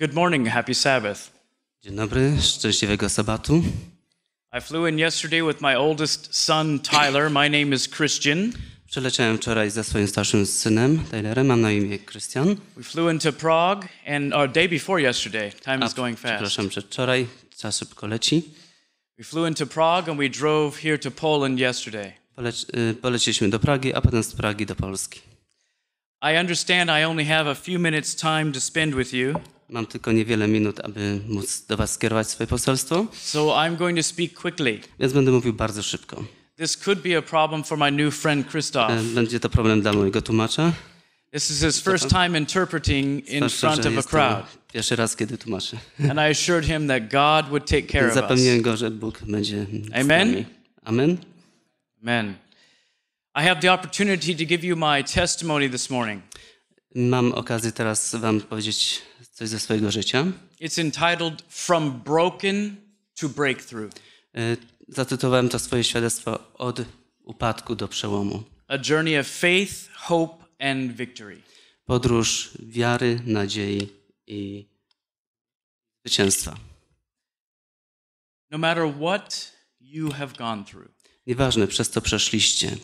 Good morning, happy Sabbath. Dzień dobry, szczęśliwego sabatu. I flew in yesterday with my oldest son Tyler. My name is Christian. Przeleciałem wczoraj ze swoim starszym synem Tylerem, mam na imię Christian. We flew into Prague and our uh, day before yesterday. Time is going fast. Przepraszam, przedwczoraj czas szybko leci. We flew into Prague and we drove here to Poland yesterday. Poleci y, poleciliśmy do Pragi, a potem z Pragi do Polski. I understand I only have a few minutes time to spend with you. Mam tylko niewiele minut, aby móc do was skierować swoje poselstwo. So I'm going to speak quickly. Więc będę mówił bardzo szybko. This could be a problem for my new friend Christoph. E, będzie to problem dla mojego tłumacza. This is his first time interpreting in front of a crowd. Pierwszy raz kiedy tłumaczę. And I assured him that God would take care of us. Zapewniłem go, że Bóg będzie Amen. Amen. Amen. I have the opportunity to give you my testimony this morning. Mam okazję teraz wam powiedzieć coś ze swojego życia. It's entitled From Broken to Breakthrough. E, Zatytułowałem to swoje świadectwo Od upadku do przełomu. A journey of faith, hope and victory. Podróż wiary, nadziei i zwycięstwa. No matter what you have gone through. Nieważne przez co przeszliście.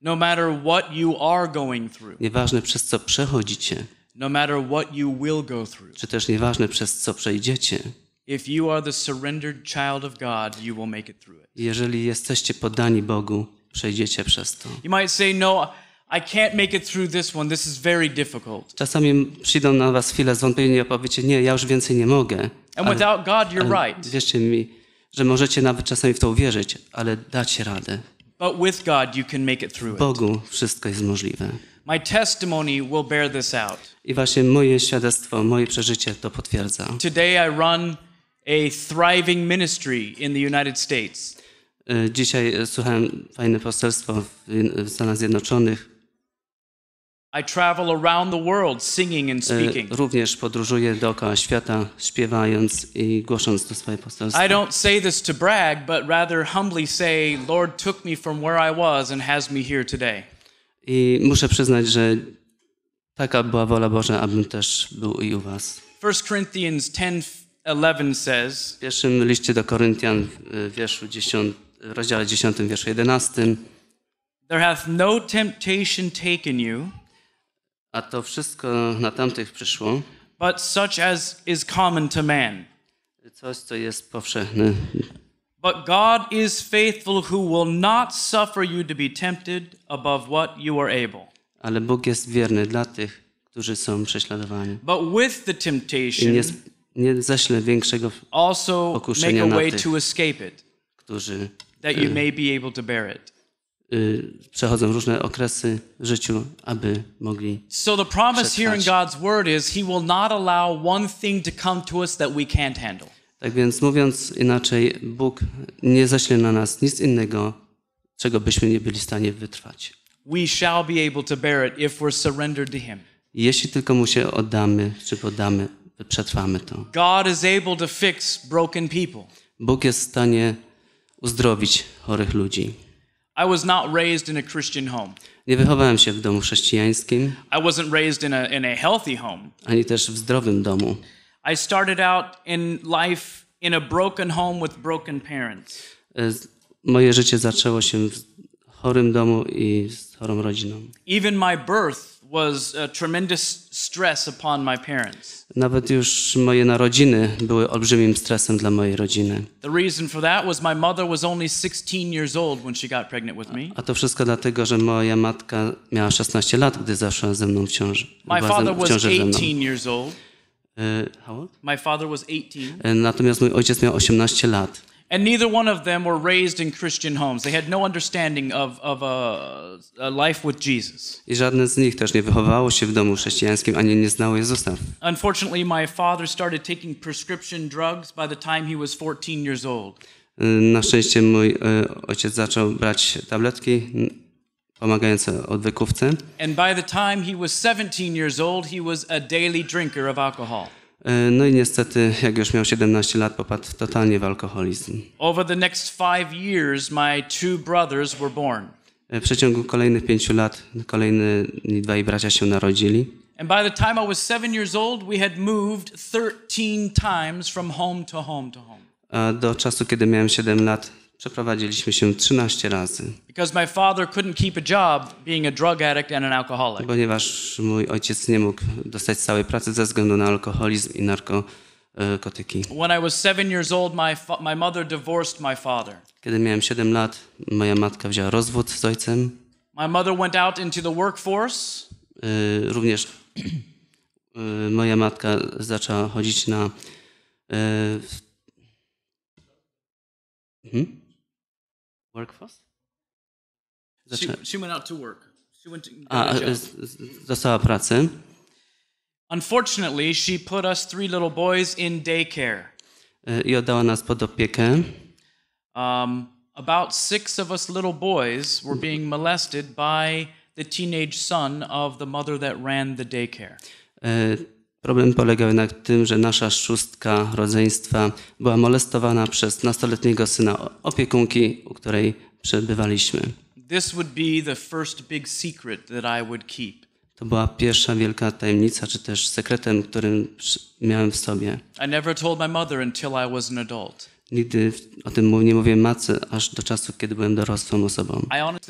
No matter what you are going through. Nieważne przez co przechodzicie no matter what you will go through. Czy też nieważne przez co przejdziecie. If you are the surrendered child of God, you will make it through it. Jeżeli jesteście poddani Bogu, przejdziecie przez to. You might say no I can't make it through this one. This is very difficult. Czasami przyjdą na was chwile zwątpienia i opowiecie, nie, ja już więcej nie mogę. And ale, without God, you're right. Wierzcie mi, że możecie nawet czasami w to uwierzyć, ale dacie radę. But with God, you can make it through it. Bogu wszystko jest możliwe. My testimony will bear this out. I właśnie moje świadectwo, moje przeżycie to potwierdza. Today I run a thriving ministry in the United States. E, dzisiaj e, słuchałem fajne poselstwo w Stanach Zjednoczonych. I travel around the world singing and e, speaking. Również podróżuję dookoła świata śpiewając i głosząc to swoje poselstwo. I don't say this to brag, but rather humbly say, Lord took me from where I was and has me here today. I muszę przyznać, że taka była wola Boża, abym też był i u was. 1 Corinthians 10:11 says. W pierwszym liście do Koryntian y, wierszu 10, rozdziale 10 wierszu 11. There hath no temptation taken you. A to wszystko na tamtych przyszło. But such as is common to man. Coś co jest powszechne But God is faithful who will not suffer you to be tempted above what you are able. Ale Bóg jest wierny dla tych, którzy są prześladowani. But with the temptation, I nie, nie ześle większego also pokuszenia make a way tych, to escape it, którzy that you y, may be able to bear it. Y, przechodzą różne okresy w życiu, aby mogli So the promise przetrwać. here in God's word is he will not allow one thing to come to us that we can't handle. Tak więc mówiąc inaczej, Bóg nie zaśle na nas nic innego, czego byśmy nie byli w stanie wytrwać. Jeśli tylko mu się oddamy, czy podamy, przetrwamy to. God is able to fix broken people. Bóg jest w stanie uzdrowić chorych ludzi. I was not raised in a Christian home. Nie wychowałem się w domu chrześcijańskim. I wasn't raised in a, in a healthy home. Ani też w zdrowym domu. I started out in life in a broken home with broken parents. E, moje życie zaczęło się w chorym domu i z chorą rodziną. Even my birth was a tremendous stress upon my parents. Nawet już moje narodziny były olbrzymim stresem dla mojej rodziny. The reason for that was my mother was only 16 years old when she got pregnant with me. A to wszystko dlatego, że moja matka miała 16 lat, gdy zaszła ze mną w ciąży. My father was 18 years old. Y, my father was 18. Y, natomiast mój ojciec miał 18 lat. And neither one of them were raised in Christian homes. They had no understanding of, of a, uh, a life with Jesus. I żadne z nich też nie wychowało się w domu chrześcijańskim, ani nie znało Jezusa. Unfortunately, my father started taking prescription drugs by the time he was 14 years old. Y, na szczęście mój ojciec zaczął brać tabletki pomagające odwykówce. And by the time he was 17 years old, he was a daily drinker of alcohol. E, no i niestety, jak już miał 17 lat, popadł totalnie w alkoholizm. Over the next five years, my two brothers were born. E, w przeciągu kolejnych pięciu lat kolejne dwaj bracia się narodzili. And by the time I was seven years old, we had moved 13 times from home to home to home. A do czasu, kiedy miałem 7 lat, Przeprowadziliśmy się 13 razy. my keep a job being a drug and an Ponieważ mój ojciec nie mógł dostać całej pracy ze względu na alkoholizm i narkotyki. When I was seven years old, my, my mother divorced my father. Kiedy miałem 7 lat, moja matka wzięła rozwód z ojcem. My mother went out into the workforce. Y, również y, moja matka zaczęła chodzić na y, hmm? workforce? She, she, went out to work. She went to, ah, A, uh, Została pracy. Unfortunately, she put us three little boys in daycare. I oddała nas pod opiekę. Um, about six of us little boys were being molested by the teenage son of the mother that ran the daycare. Problem polegał na tym, że nasza szóstka rodzeństwa była molestowana przez nastoletniego syna opiekunki, u której przebywaliśmy. To była pierwsza wielka tajemnica, czy też sekretem, którym miałem w sobie. Nigdy o tym nie mówiłem matce, aż do czasu, kiedy byłem dorosłą osobą.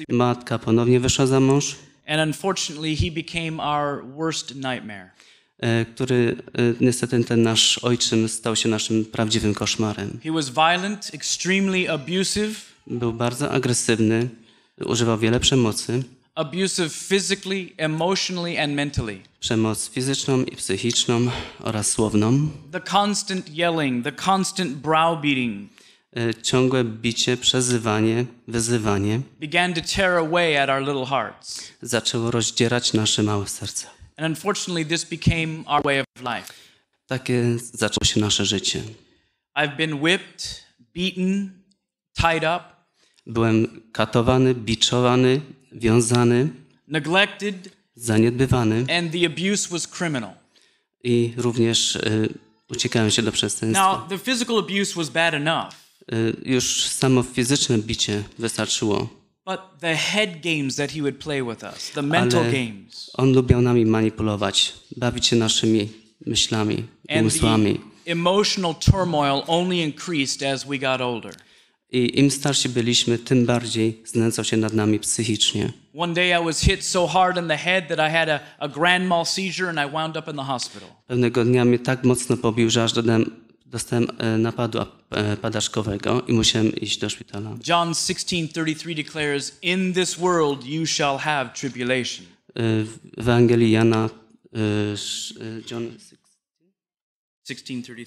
Matka ponownie wyszła za mąż. And unfortunately he became our worst nightmare. E, który e, niestety ten nasz ojczym stał się naszym prawdziwym koszmarem. He was violent, extremely abusive. Był bardzo agresywny, używał wiele przemocy. Abusive physically, emotionally and mentally. Przemoc fizyczną i psychiczną oraz słowną. The constant yelling, the constant browbeating. E, ciągłe bicie, przezywanie, wyzywanie. Began to tear away at our little hearts. Zaczęło rozdzierać nasze małe serca. And unfortunately this became our way of life. Takie zaczęło się nasze życie. I've been whipped, beaten, tied up. Byłem katowany, biczowany, wiązany, neglected, zaniedbywany. And the abuse was criminal. I również y, uciekałem się do przestępstwa. Now the physical abuse was bad enough. Y, już samo fizyczne bicie wystarczyło. But the head games that he would play with us, the mental Ale games. On lubiał nami manipulować, bawić się naszymi myślami, And umysłami. Emotional turmoil only increased as we got older. I im starsi byliśmy, tym bardziej znęcał się nad nami psychicznie. One day I was hit so hard in the head that I had a, a grand mal seizure and I wound up in the hospital. Pewnego dnia mnie tak mocno pobił, że aż dodałem Dostałem e, napadu e, padaczkowego i musiałem iść do szpitala. John 16:33 declares in this world you shall have tribulation. E, w Ewangelii Jana John 16:33.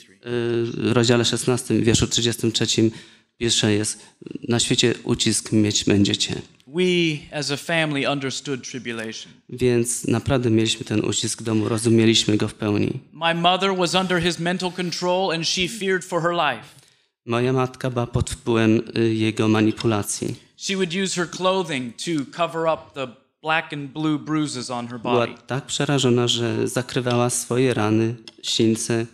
rozdziale 16, wierszu 33 pisze jest na świecie ucisk mieć będziecie we as a family understood tribulation. Więc naprawdę mieliśmy ten ucisk domu, rozumieliśmy go w pełni. My mother was under his mental control and she feared for her life. Moja matka była pod wpływem y, jego manipulacji. She would use her clothing to cover up the black and blue bruises on her body. Była tak przerażona, że zakrywała swoje rany, sińce.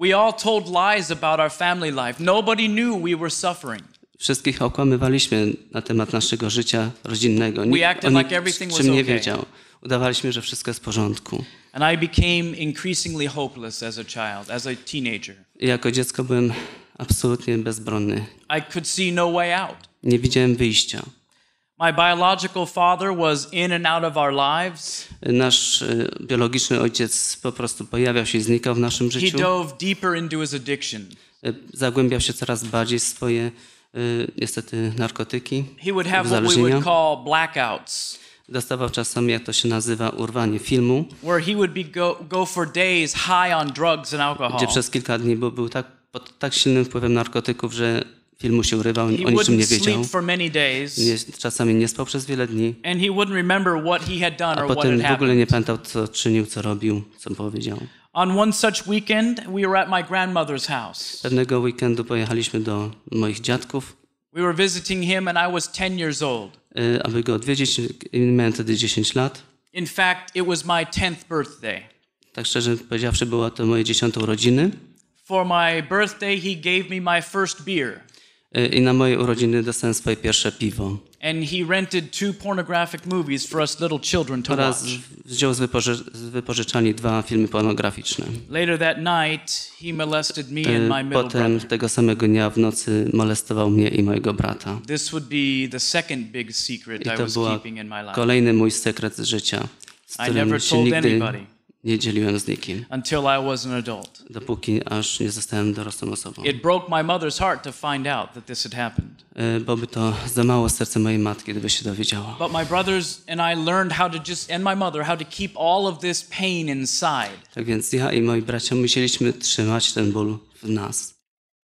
We all told lies about our family life. Nobody knew we were suffering wszystkich okłamywaliśmy na temat naszego życia rodzinnego. Nikt o niczym nie wiedział. Udawaliśmy, że wszystko jest w porządku. I jako dziecko byłem absolutnie bezbronny. No nie widziałem wyjścia. My biological father was in and out of our lives. Nasz y, biologiczny ojciec po prostu pojawiał się i znikał w naszym życiu. He dove deeper into his addiction. Y, zagłębiał się coraz bardziej w swoje Y, niestety narkotyki, He would have what we would call blackouts. Dostawał czasami, jak to się nazywa, urwanie filmu, gdzie przez kilka dni był, był tak, pod tak silnym wpływem narkotyków, że filmu się urywał, He o niczym nie wiedział. sleep for many days, Nie, czasami nie spał przez wiele dni, and he wouldn't remember what he had done a or what had w ogóle happened. nie pamiętał, co czynił, co robił, co powiedział. On one such weekend, we were at my grandmother's house. Pewnego weekendu pojechaliśmy do moich dziadków. We were visiting him and I was 10 years old. E, aby go odwiedzić, miałem wtedy 10 lat. In fact, it was my 10th birthday. Tak szczerze powiedziawszy, była to moje 10 urodziny. For my birthday he gave me my first beer. Y, I na moje urodziny dostałem swoje pierwsze piwo. And he rented two pornographic movies for us little children to Oraz watch. wziął z, wypoży z dwa filmy pornograficzne. Later that night he molested me and y, my middle Potem brother. tego samego dnia w nocy molestował mnie i mojego brata. This would be the second big secret I to był was keeping in my life. kolejny mój sekret życia, z którym się nigdy anybody nie dzieliłem z nikim. Until I was an adult. Dopóki aż nie zostałem dorosłą osobą. It broke my mother's heart to find out that this had happened. E, Byłoby to za mało serce mojej matki, gdyby się dowiedziała. But my brothers and I learned how to just and my mother how to keep all of this pain inside. Tak więc ja i moi bracia musieliśmy trzymać ten ból w nas.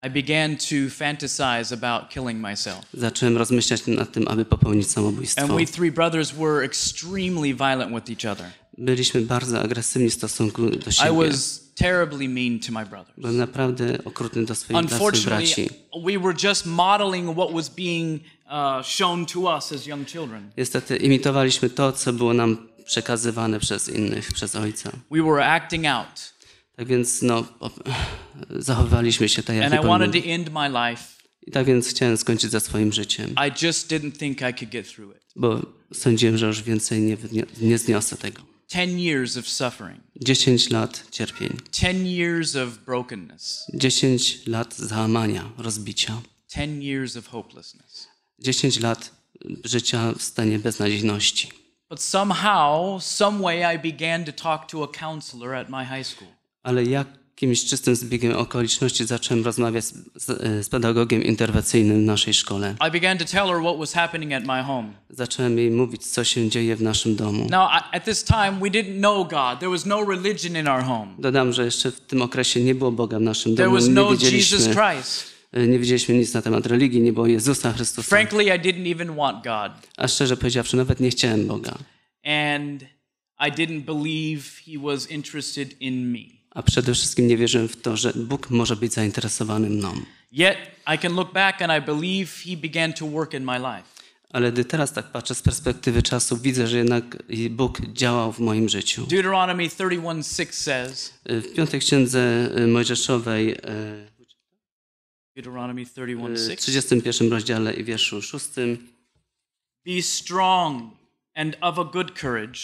I began to fantasize about killing myself. Zacząłem rozmyślać nad tym, aby popełnić samobójstwo. And we three brothers were extremely violent with each other byliśmy bardzo agresywni w stosunku do siebie. I was terribly mean to my brothers. Byłem naprawdę okrutny do swoich, dla swoich braci. we were just modeling what was being uh, shown to us as young children. Niestety imitowaliśmy to, co było nam przekazywane przez innych, przez ojca. We were acting out. Tak więc no zachowywaliśmy się tak jak And I wanted to end my life. I tak więc chciałem skończyć za swoim życiem. I just didn't think I could get through it. Bo sądziłem, że już więcej nie, nie, nie zniosę tego. 10 years of suffering. 10 lat cierpień. 10 years of brokenness. 10 lat zamania, rozbicia. 10 years of hopelessness. 10 lat życia w stanie beznadziejności. But somehow, some way I began to talk to a counselor at my high school. Ale jak jakimś czystym zbiegiem okoliczności zacząłem rozmawiać z, z, pedagogiem interwencyjnym w naszej szkole. I began to tell her what was happening at my home. Zacząłem jej mówić, co się dzieje w naszym domu. Now, at this time, we didn't know God. There was no religion in our home. Dodam, że jeszcze w tym okresie nie było Boga w naszym domu. There was no Jesus Christ. E, nie widzieliśmy nic na temat religii, nie było Jezusa Chrystusa. Frankly, I didn't even want God. A szczerze powiedziawszy, nawet nie chciałem Boga. And I didn't believe he was interested in me. A przede wszystkim nie wierzę w to, że Bóg może być zainteresowany mną. Yet I can look back and I believe he began to work in my life. Ale gdy teraz tak patrzę z perspektywy czasu, widzę, że jednak Bóg działał w moim życiu. Deuteronomy 31:6 says. Y, w piątej księdze y, Mojżeszowej y, Deuteronomy 31:6 31 rozdziale i wierszu 6 Be strong and of a good courage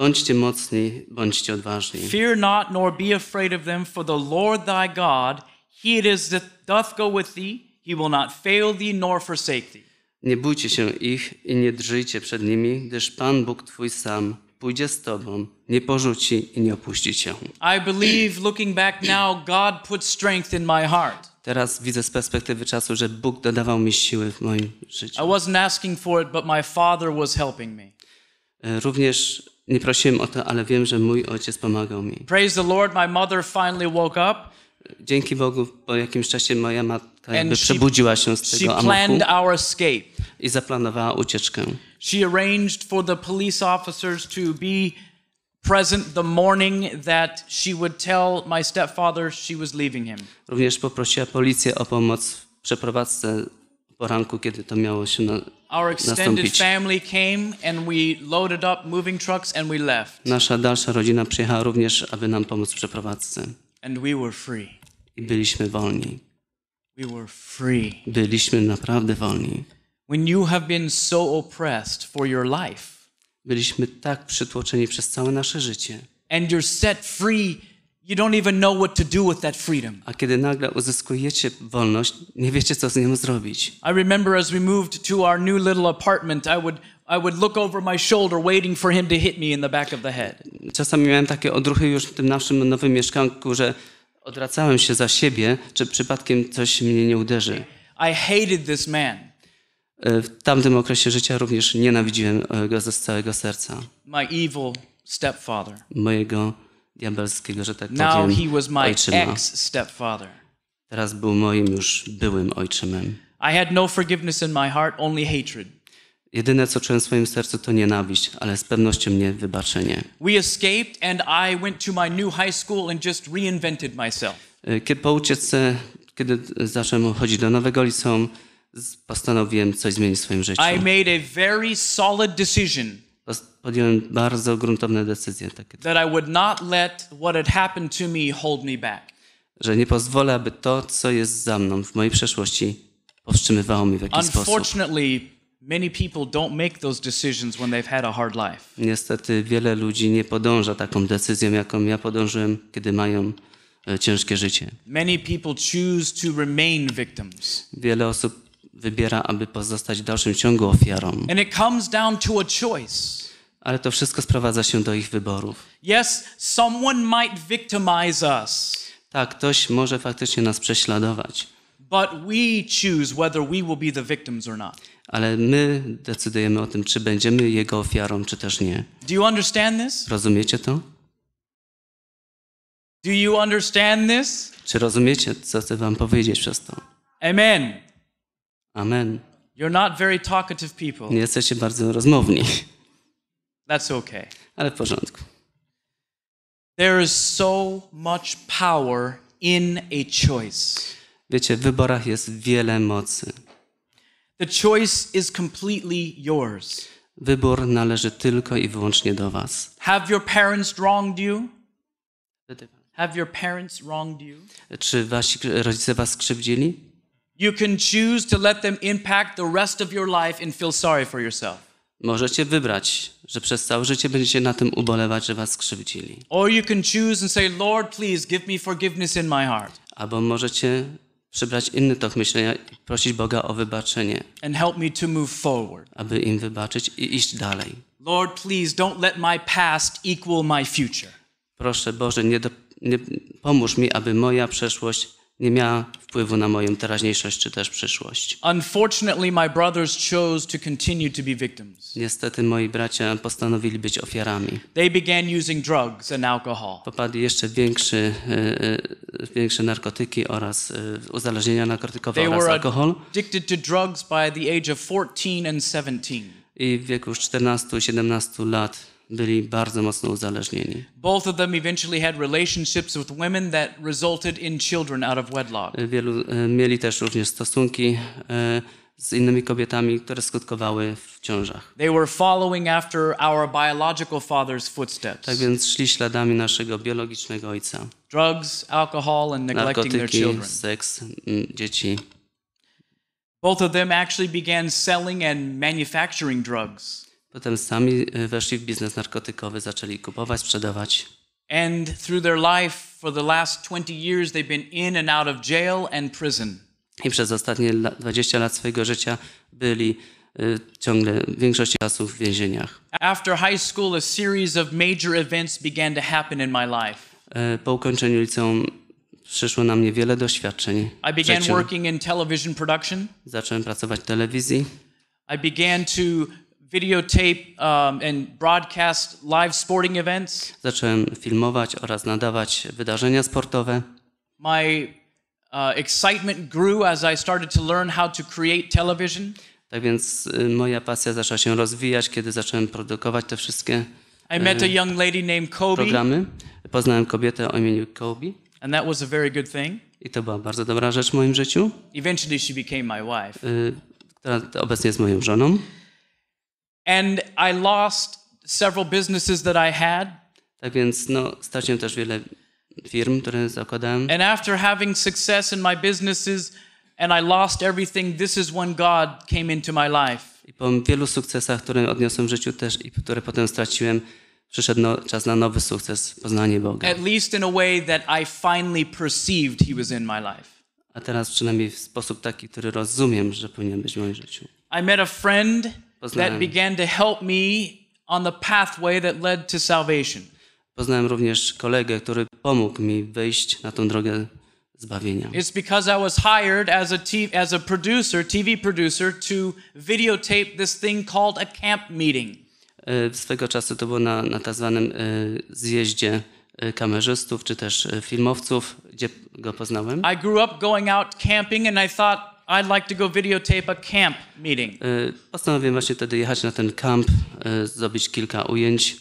Bądźcie mocni, bądźcie odważni. Fear not, nor be afraid of them, for the Lord thy God, he it is that doth go with thee, he will not fail thee nor forsake thee. Nie bójcie się ich i nie drżyjcie przed nimi, gdyż Pan Bóg twój sam pójdzie z tobą, nie porzuci i nie opuści cię. I believe looking back now God put strength in my heart. Teraz widzę z perspektywy czasu, że Bóg dodawał mi siły w moim życiu. I wasn't asking for it, but my father was helping me. E, również nie prosiłem o to, ale wiem, że mój ojciec pomagał mi. Praise the Lord, my mother finally woke up. Dzięki Bogu, po jakimś czasie moja matka jakby przebudziła się z tego amoku i zaplanowała ucieczkę. She arranged for the police officers to be present the morning that she would tell my stepfather she was leaving him. Również poprosiła policję o pomoc w przeprowadzce poranku, kiedy to miało się na, Our extended nastąpić. family came and we loaded up moving trucks and we left. Nasza dalsza rodzina przyjechała również, aby nam pomóc w przeprowadzce. And we were free. I byliśmy wolni. We were free. Byliśmy naprawdę wolni. When you have been so oppressed for your life. Byliśmy tak przytłoczeni przez całe nasze życie. And you're set free You don't even know what to do with that freedom. A kiedy nagle uzyskujecie wolność, nie wiecie co z nią zrobić. I remember as we moved to our new little apartment, I would I would look over my shoulder waiting for him to hit me in the back of the head. Czasami miałem takie odruchy już w tym naszym nowym mieszkanku, że odwracałem się za siebie, czy przypadkiem coś mnie nie uderzy. I hated this man. E, w tamtym okresie życia również nienawidziłem e, go ze całego serca. My evil stepfather. Mojego diabelskiego, że tak Now powiem, he was my ojczyma. ex-stepfather. Teraz był moim już byłym ojczymem. I had no forgiveness in my heart, only hatred. Jedyne, co czułem w swoim sercu, to nienawiść, ale z pewnością nie wybaczenie. We escaped and I went to my new high school and just reinvented myself. E, kiedy po ucieczce, kiedy zacząłem chodzić do nowego liceum, postanowiłem coś zmienić w swoim życiu. I made a very solid decision podjąłem bardzo gruntowne decyzje. Takie. That I would not let what had happened to me hold me back. Że nie pozwolę, aby to, co jest za mną w mojej przeszłości, powstrzymywało mnie w jakiś Unfortunately, sposób. Many people don't make those decisions when they've had a hard life. Niestety wiele ludzi nie podąża taką decyzją, jaką ja podążyłem, kiedy mają e, ciężkie życie. Many people choose to remain victims. Wiele osób wybiera, aby pozostać w dalszym ciągu ofiarą. And it comes down to a choice. Ale to wszystko sprowadza się do ich wyborów. Yes, someone might victimize us. Tak, ktoś może faktycznie nas prześladować. But we choose whether we will be the victims or not. Ale my decydujemy o tym, czy będziemy jego ofiarą, czy też nie. Do you understand this? Rozumiecie to? Do you understand this? Czy rozumiecie, co chcę wam powiedzieć przez to? Amen. Amen. You're not very talkative people. Nie jesteście bardzo rozmowni. That's okay. Ale w porządku. There is so much power in a choice. Wiecie, w wyborach jest wiele mocy. The choice is completely yours. Wybór należy tylko i wyłącznie do was. Have your parents wronged you? Have your parents wronged you? Czy wasi rodzice was skrzywdzili? You can choose to let them impact the rest of your life and feel sorry for yourself. Możecie wybrać, że przez całe życie będziecie na tym ubolewać, że was skrzywdzili. Or you can choose and say, Lord, please give me forgiveness in my heart. Albo możecie przybrać inny tok myślenia i prosić Boga o wybaczenie. And help me to move forward. Aby im wybaczyć i iść dalej. Lord, please don't let my past equal my future. Proszę Boże, nie, do, nie pomóż mi, aby moja przeszłość nie miała wpływu na moją teraźniejszość czy też przyszłość. Unfortunately, my brothers chose to continue to be victims. Niestety moi bracia postanowili być ofiarami. They began using drugs and alcohol. Popadli jeszcze większy, e, e, większe narkotyki oraz e, uzależnienia narkotykowe They oraz alkohol. addicted to drugs by the age of 14 and 17. I w wieku 14-17 lat byli bardzo mocno uzależnieni. Both of them eventually had relationships with women that resulted in children out of wedlock. E, wielu e, mieli też również stosunki e, z innymi kobietami, które skutkowały w ciążach. They were following after our biological father's footsteps. Tak więc szli śladami naszego biologicznego ojca. Drugs, alcohol and neglecting their children. seks, mm, dzieci. Both of them actually began selling and manufacturing drugs. Potem sami e, weszli w biznes narkotykowy, zaczęli kupować, sprzedawać. And through their life for the last 20 years they've been in and out of jail and prison. I przez ostatnie 20 lat swojego życia byli e, ciągle w większości czasu w więzieniach. After high school a series of major events began to happen in my life. E, po ukończeniu liceum przyszło na mnie wiele doświadczeń. I began working in television production. Zacząłem pracować w telewizji. I began to videotape um, and broadcast live sporting events. Zacząłem filmować oraz nadawać wydarzenia sportowe. My uh, excitement grew as I started to learn how to create television. Tak więc y, moja pasja zaczęła się rozwijać, kiedy zacząłem produkować te wszystkie I met y, a young lady named Kobe. programy. Poznałem kobietę o imieniu Kobe. And that was a very good thing. I to była bardzo dobra rzecz w moim życiu. Eventually she became my wife. Y, która obecnie jest moją żoną. And I lost several businesses that I had. Tak więc no, straciłem też wiele firm, które zakładałem. And after having success in my businesses and I lost everything, this is when God came into my life. I po wielu sukcesach, które odniosłem w życiu też i które potem straciłem, przyszedł no, czas na nowy sukces, poznanie Boga. At least in a way that I finally perceived he was in my life. A teraz przynajmniej w sposób taki, który rozumiem, że powinien być w moim życiu. I met a friend Poznałem. that began to help me on the pathway that led to salvation. Poznałem również kolegę, który pomógł mi wejść na tą drogę zbawienia. It's because I was hired as a TV, as a producer, TV producer to videotape this thing called a camp meeting. W e, Swego czasu to było na, na tak zwanym e, zjeździe e, kamerzystów czy też filmowców, gdzie go poznałem. I grew up going out camping and I thought I'd like to go videotape a camp meeting. E, postanowiłem właśnie wtedy jechać na ten kamp, e, zrobić kilka ujęć.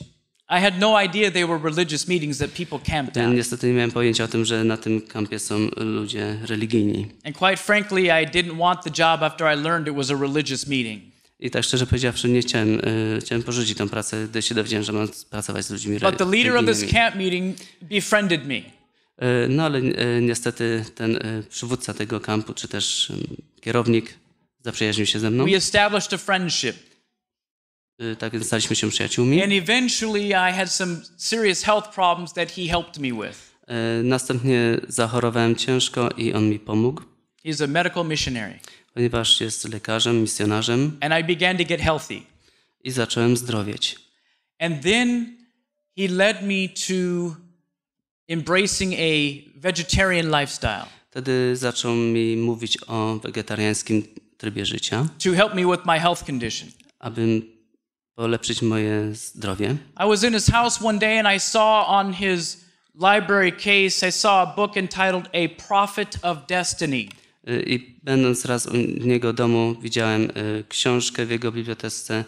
I had no idea they were religious meetings that people camped at. Niestety nie miałem pojęcia o tym, że na tym kampie są ludzie religijni. And quite frankly, I didn't want the job after I learned it was a religious meeting. I tak szczerze powiedziawszy, nie chciałem, e, chciałem porzucić tę pracę, gdy się dowiedziałem, że mam pracować z ludźmi religijnymi. But the leader of this camp meeting befriended me. E, no ale e, niestety ten e, przywódca tego kampu, czy też kierownik zaprzyjaźnił się ze mną. We established a friendship. Tak więc staliśmy się przyjaciółmi. And eventually I had some serious health problems that he helped me with. Następnie zachorowałem ciężko i on mi pomógł. He's a medical missionary. Ponieważ jest lekarzem, misjonarzem. And I began to get healthy. I zacząłem zdrowieć. And then he led me to embracing a vegetarian lifestyle. Wtedy zaczął mi mówić o wegetariańskim trybie życia. To help me with my health condition. Abym polepszyć moje zdrowie. I was in his house one day and I saw on his library case I saw a book entitled A Prophet of Destiny. Y, I będąc raz u niego domu widziałem y, książkę w jego bibliotece,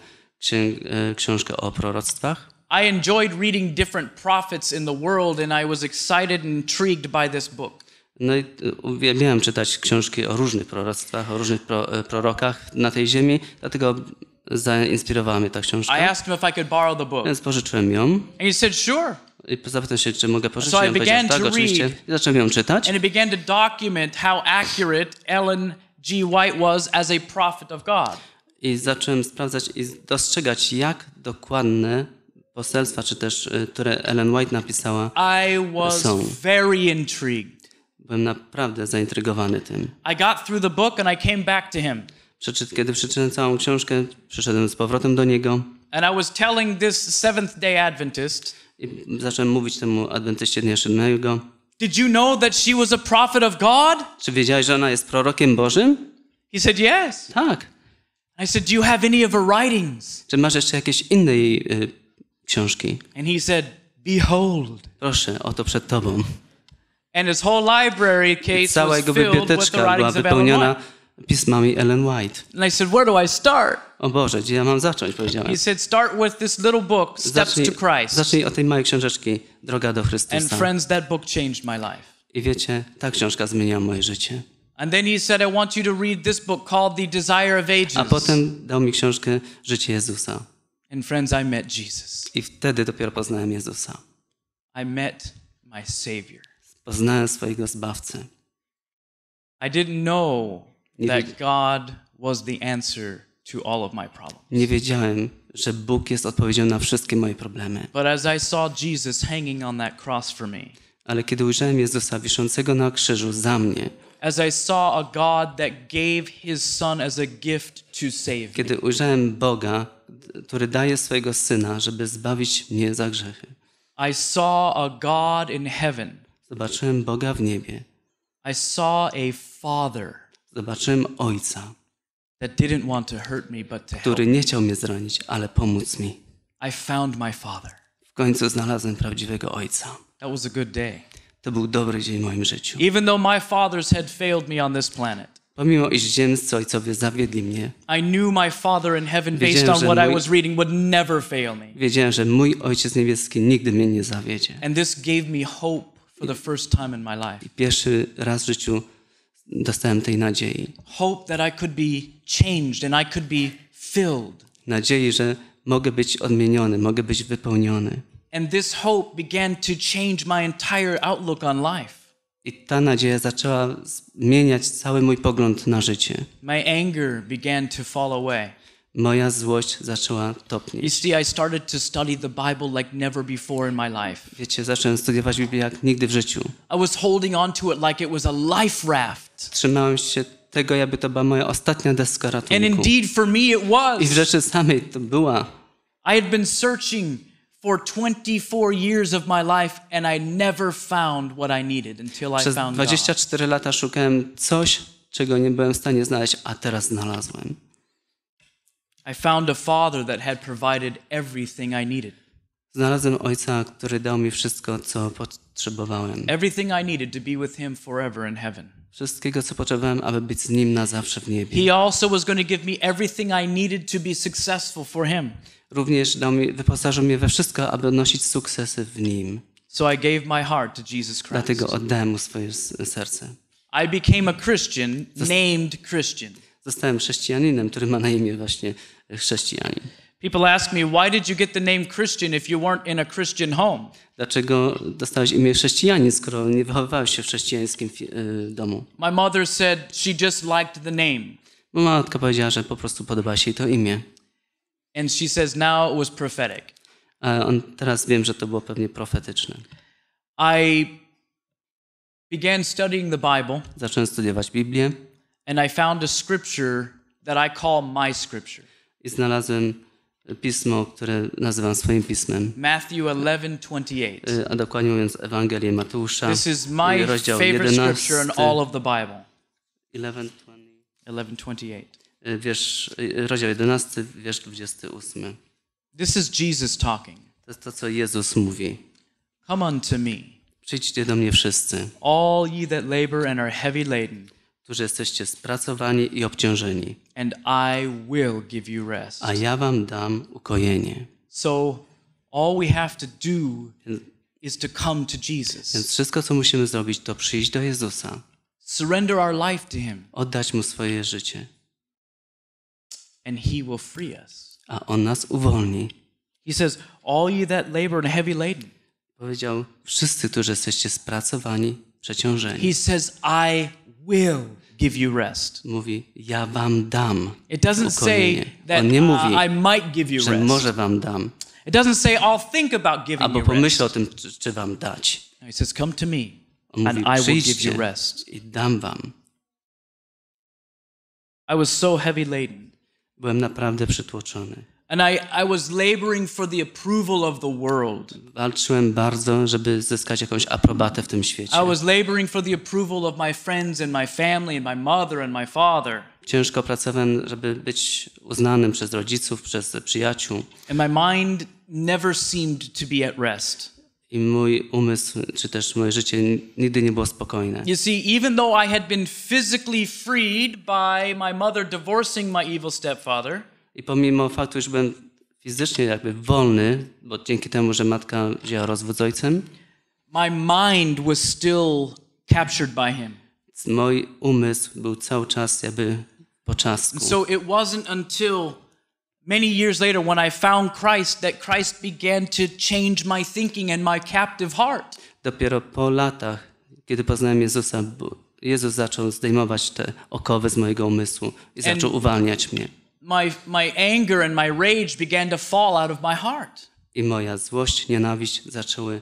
y, książkę o proroctwach. I enjoyed reading different prophets in the world and I was excited and intrigued by this book. No i uwielbiałem y, czytać książki o różnych proroctwach, o różnych pro, y, prorokach na tej ziemi, dlatego zainspirowała mnie ta książka. I asked him if I could borrow the book. Więc pożyczyłem ją. And he said, sure. I zapytał się, czy mogę pożyczyć. So I began tak, to oczywiście. Read. I zacząłem ją czytać. And I began to document how accurate Ellen G. White was as a prophet of God. I zacząłem sprawdzać i dostrzegać, jak dokładne poselstwa, czy też, y, które Ellen White napisała, I was są. Very intrigued. Byłem naprawdę zaintrygowany tym. I got through the book and I came back to him. Przeczyt, kiedy przeczytałem całą książkę, przyszedłem z powrotem do niego. And I was telling this Seventh Day Adventist. I zacząłem mówić temu adwentyście dnia siódmego. Did you know that she was a prophet of God? Czy wiedziałeś, że ona jest prorokiem Bożym? He said yes. Tak. I said, do you have any of her writings? Czy masz jeszcze jakieś inne jej y, książki. And he said, Behold. Proszę, oto przed tobą. And his whole library case I cała jego biblioteczka była wypełniona pismami Ellen White. And I said, where do I start? O Boże, gdzie ja mam zacząć, powiedziałem. He said, start with this little book, Steps zacznij, to Christ. Zacznij od tej małej książeczki, Droga do Chrystusa. And friends, that book changed my life. I wiecie, ta książka zmieniła moje życie. I A potem dał mi książkę Życie Jezusa. And friends, I met Jesus. I wtedy dopiero poznałem Jezusa. I met my Savior. Poznałem swojego Zbawcę. I didn't know that God was the answer to all of my problems. Nie wiedziałem, że Bóg jest odpowiedzią na wszystkie moje problemy. But as I saw Jesus hanging on that cross for me. Ale kiedy ujrzałem Jezusa wiszącego na krzyżu za mnie. As I saw a God that gave his son as a gift to save Kiedy ujrzałem Boga, który daje swojego syna, żeby zbawić mnie za grzechy. I saw a God in heaven. Zobaczyłem Boga w niebie. I saw a father. Zobaczyłem ojca. That didn't want to hurt me, but to który nie chciał mnie zranić, ale pomóc mi. I found my father. W końcu znalazłem prawdziwego ojca. That was a good day. To był dobry dzień w moim życiu. Even though my fathers had failed me on this planet. Pomimo iż ziemscy ojcowie zawiedli mnie. I knew my Father in heaven based on what I was reading would never fail me. Wiedziałem, że mój Ojciec niebieski nigdy mnie nie zawiedzie. And this gave me hope for the first time in my life. I pierwszy raz w życiu dostałem tej nadziei. Hope that I could be changed and I could be filled. Nadziei, że mogę być odmieniony, mogę być wypełniony. And this hope began to change my entire outlook on life. I ta nadzieja zaczęła zmieniać cały mój pogląd na życie. My anger began to fall away. Moja złość zaczęła topnieć. Wiecie, zacząłem studiować Biblię jak nigdy w życiu. Trzymałem się tego, jakby to była moja ostatnia deska ratunku. I w rzeczy samej to była. I had been searching for 24 years of my life and I never found what I needed until I Przez found 24 God. lata szukałem coś, czego nie byłem w stanie znaleźć, a teraz znalazłem. I found a father that had provided everything I needed. Znalazłem ojca, który dał mi wszystko, co potrzebowałem potrzebowałem. Everything I needed to be with him forever in heaven. Wszystkiego co potrzebowałem, aby być z nim na zawsze w niebie. He also was going to give me everything I needed to be successful for him. Również dał mi, wyposażył mnie we wszystko, aby odnosić sukcesy w nim. So I gave my heart to Jesus Christ. Dlatego oddałem mu swoje serce. I became a Christian named Christian. Zostałem chrześcijaninem, który ma na imię właśnie chrześcijanin. People ask me, why did you get the name Christian if you weren't in a Christian home? Dlaczego dostałeś imię chrześcijanin, skoro nie wychowywałeś się w chrześcijańskim e, domu? My mother said she just liked the name. Matka powiedziała, że po prostu podoba się jej to imię. And she says now it was prophetic. A on, teraz wiem, że to było pewnie profetyczne. I began studying the Bible. Zacząłem studiować Biblię. And I found a scripture that I call my scripture. I znalazłem pismo, które nazywam swoim pismem. Matthew 11:28. Y, a dokładnie mówiąc Ewangelię Mateusza. This is my y, rozdział favorite 11, scripture in all of the Bible. 11:28. Y, rozdział 11, wiersz 28. This is Jesus talking. To jest to co Jezus mówi. Come unto me. Przyjdźcie do mnie wszyscy. All ye that labor and are heavy laden. Którzy jesteście spracowani i obciążeni and I will give you rest. A ja wam dam ukojenie. So all we have to do is to come to Jesus. Więc wszystko co musimy zrobić to przyjść do Jezusa. Surrender our life to him. Oddać mu swoje życie. And he will free us. A on nas uwolni. He says, all you that labor and heavy laden. Powiedział wszyscy, którzy jesteście spracowani, przeciążeni. He says, I will give you rest. Mówi, ja wam dam It doesn't say that On nie uh, mówi, uh, I might give you że rest. może wam dam, It doesn't say I'll think about giving albo you rest. o tym, czy, czy wam dać. No, He says, come to me On and mówi, I will give you rest. i dam wam. I was so heavy laden. Byłem naprawdę przytłoczony. And I, I was laboring for the approval of the world. Walczyłem bardzo, żeby zyskać jakąś aprobatę w tym świecie. I was laboring for the approval of my friends and my family and my mother and my father. Ciężko pracowałem, żeby być uznanym przez rodziców, przez przyjaciół. And my mind never seemed to be at rest. I mój umysł, czy też moje życie nigdy nie było spokojne. You see, even though I had been physically freed by my mother divorcing my evil stepfather. I pomimo faktu, że byłem fizycznie jakby wolny, bo dzięki temu, że matka wzięła rozwód z ojcem, my mind was still captured by him. Mój umysł był cały czas jakby po czasku. So it wasn't until many years later when I found Christ that Christ began to change my thinking and my captive heart. Dopiero po latach, kiedy poznałem Jezusa, Jezus zaczął zdejmować te okowy z mojego umysłu i zaczął and, uwalniać mnie my, my anger and my rage began to fall out of my heart. I moja złość, nienawiść zaczęły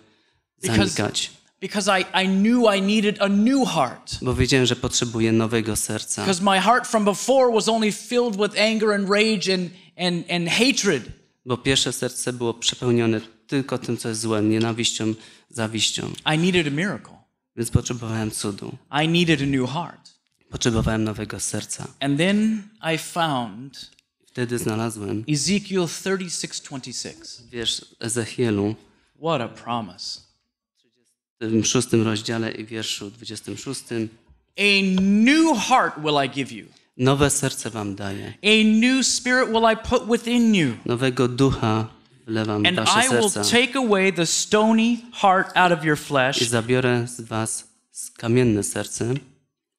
zanikać. Because I, I knew I needed a new heart. Bo wiedziałem, że potrzebuję nowego serca. Because my heart from before was only filled with anger and rage and, and, and hatred. Bo pierwsze serce było przepełnione tylko tym, co jest złe, nienawiścią, zawiścią. I needed a miracle. Więc potrzebowałem cudu. I needed a new heart. Potrzebowałem nowego serca. And then I found Wtedy znalazłem Ezekiel 36:26. Wiersz Ezechielu. What a promise. W 36 rozdziale i wierszu 26. A new heart will I give you. Nowe serce wam daję. A new spirit will I put within you. Nowego ducha wlewam w wasze serca. will take away the stony heart out of your flesh. I zabiorę z was kamienne serce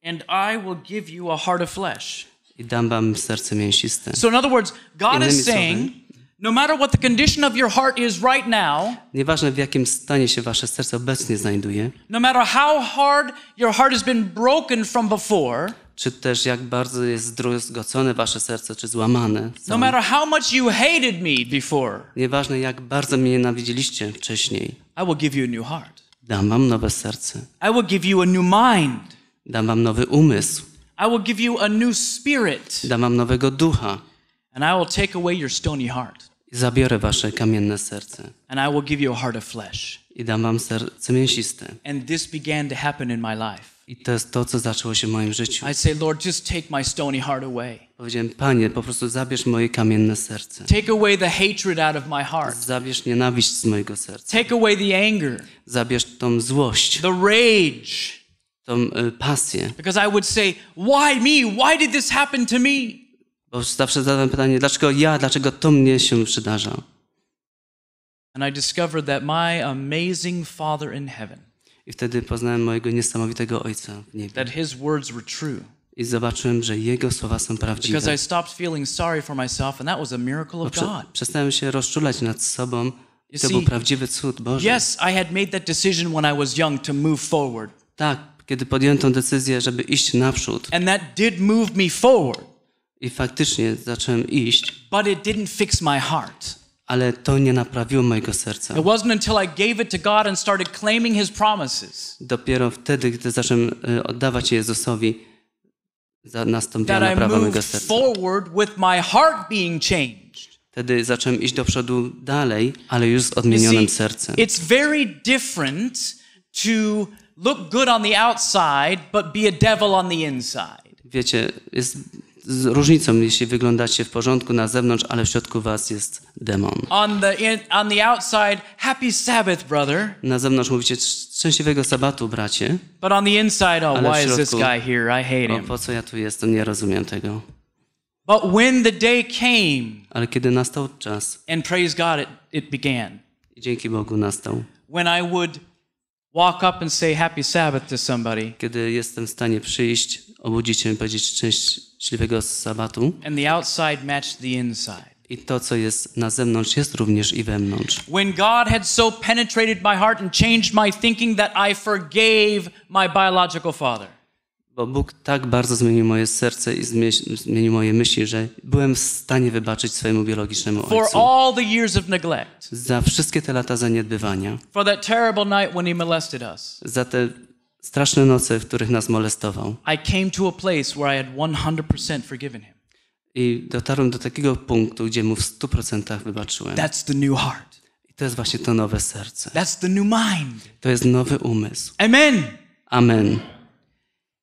and I will give you a heart of flesh. I dam wam serce mięsiste. So in other words, God is saying, no matter what the condition of your heart is right now, nieważne w jakim stanie się wasze serce obecnie znajduje, no matter how hard your heart has been broken from before, czy też jak bardzo jest zdruzgocone wasze serce, czy złamane. No matter how much you hated me before. Nieważne jak bardzo mnie nienawidziliście wcześniej. I will give you a new heart. Dam wam nowe serce. I will give you a new mind. Dam wam nowy umysł. I will give you a new spirit. Dam wam nowego ducha. And I will take away your stony heart. I zabiorę wasze kamienne serce. And I will give you a heart of flesh. I dam wam serce mięsiste. And this began to happen in my life. I to jest to, co zaczęło się w moim życiu. I say, Lord, just take my stony heart away. Powiedziałem, Panie, po prostu zabierz moje kamienne serce. Take away the hatred out of my heart. Zabierz nienawiść z mojego serca. Take away the anger. Zabierz tą złość. The rage tą y, pasję. Because I would say, why me? Why did this happen to me? Bo zawsze zadałem pytanie, dlaczego ja, dlaczego to mnie się przydarza? And I discovered that my amazing Father in heaven. I wtedy poznałem mojego niesamowitego Ojca w niebie. That his words were true. I zobaczyłem, że jego słowa są prawdziwe. I Przestałem się rozczulać nad sobą. To był prawdziwy cud Boży. Yes, I had made that decision when I was young to move forward. Tak, kiedy tę decyzję, żeby iść naprzód. And that did move me forward. I faktycznie zacząłem iść. But it didn't fix my heart. Ale to nie naprawiło mojego serca. It wasn't until I gave it to God and started claiming his promises. Dopiero wtedy, gdy zacząłem e, oddawać Jezusowi, nastąpiła naprawa mojego serca. forward with my heart being changed. Wtedy zacząłem iść do przodu dalej, ale już z odmienionym sercem. It's very different to Look good on the outside, but be a devil on the inside. Wiecie, jest różnicą, jeśli wyglądacie w porządku na zewnątrz, ale w środku was jest demon. On the, in, on the outside, happy Sabbath, brother. Na zewnątrz mówicie szczęśliwego sabatu, bracie. But on the inside, oh, why środku, is this guy here? I hate him. po co ja tu jestem? Nie rozumiem tego. But when the day came, ale kiedy nastał czas, and praise God, it, it began. I dzięki Bogu nastał. When I would walk up and say happy Sabbath to somebody. Kiedy jestem w stanie przyjść, obudzić się i powiedzieć szczęśliwego sabatu. And the outside matched the inside. I to, co jest na zewnątrz, jest również i wewnątrz. When God had so penetrated my heart and changed my thinking that I forgave my biological father. Bo Bóg tak bardzo zmienił moje serce i zmienił moje myśli, że byłem w stanie wybaczyć swojemu biologicznemu ojcu. For all the years of neglect. Za wszystkie te lata zaniedbywania. For that terrible night when he molested us. Za te straszne noce, w których nas molestował. I came to a place where I had 100% forgiven him. I dotarłem do takiego punktu, gdzie mu w 100% wybaczyłem. That's the new heart. I to jest właśnie to nowe serce. That's the new mind. To jest nowy umysł. Amen. Amen.